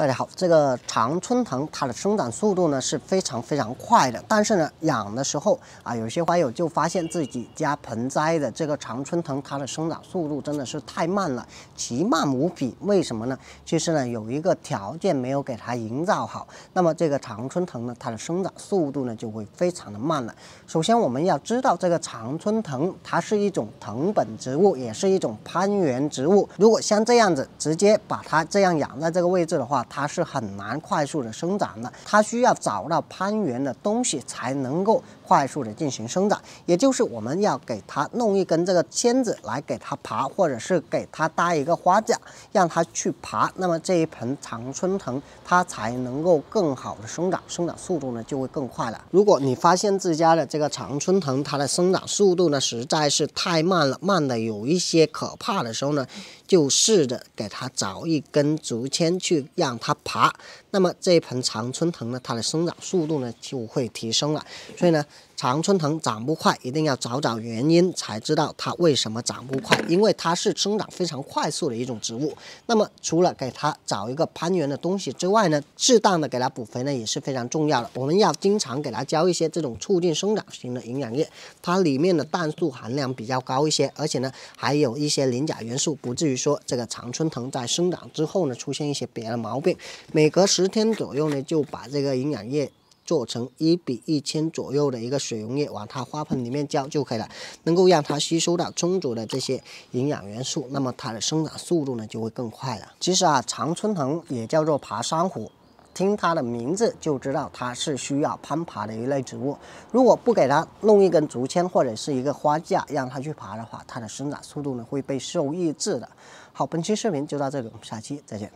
大家好，这个常春藤它的生长速度呢是非常非常快的，但是呢养的时候啊，有些花友就发现自己家盆栽的这个常春藤它的生长速度真的是太慢了，奇慢无比。为什么呢？其实呢有一个条件没有给它营造好，那么这个常春藤呢它的生长速度呢就会非常的慢了。首先我们要知道这个常春藤它是一种藤本植物，也是一种攀援植物。如果像这样子直接把它这样养在这个位置的话，它是很难快速的生长的，它需要找到攀援的东西才能够快速的进行生长，也就是我们要给它弄一根这个签子来给它爬，或者是给它搭一个花架，让它去爬，那么这一盆常春藤它才能够更好的生长，生长速度呢就会更快了。如果你发现自家的这个常春藤它的生长速度呢实在是太慢了，慢的有一些可怕的时候呢，就试着给它找一根竹签去让。它爬，那么这一盆常春藤呢，它的生长速度呢就会提升了，所以呢。常春藤长不快，一定要找找原因，才知道它为什么长不快。因为它是生长非常快速的一种植物。那么除了给它找一个攀援的东西之外呢，适当的给它补肥呢也是非常重要的。我们要经常给它浇一些这种促进生长型的营养液，它里面的氮素含量比较高一些，而且呢还有一些磷钾元素，不至于说这个常春藤在生长之后呢出现一些别的毛病。每隔十天左右呢，就把这个营养液。做成一比一千左右的一个水溶液，往它花盆里面浇就可以了，能够让它吸收到充足的这些营养元素，那么它的生长速度呢就会更快了。其实啊，常春藤也叫做爬山虎，听它的名字就知道它是需要攀爬的一类植物。如果不给它弄一根竹签或者是一个花架，让它去爬的话，它的生长速度呢会被受抑制的。好，本期视频就到这里，我们下期再见。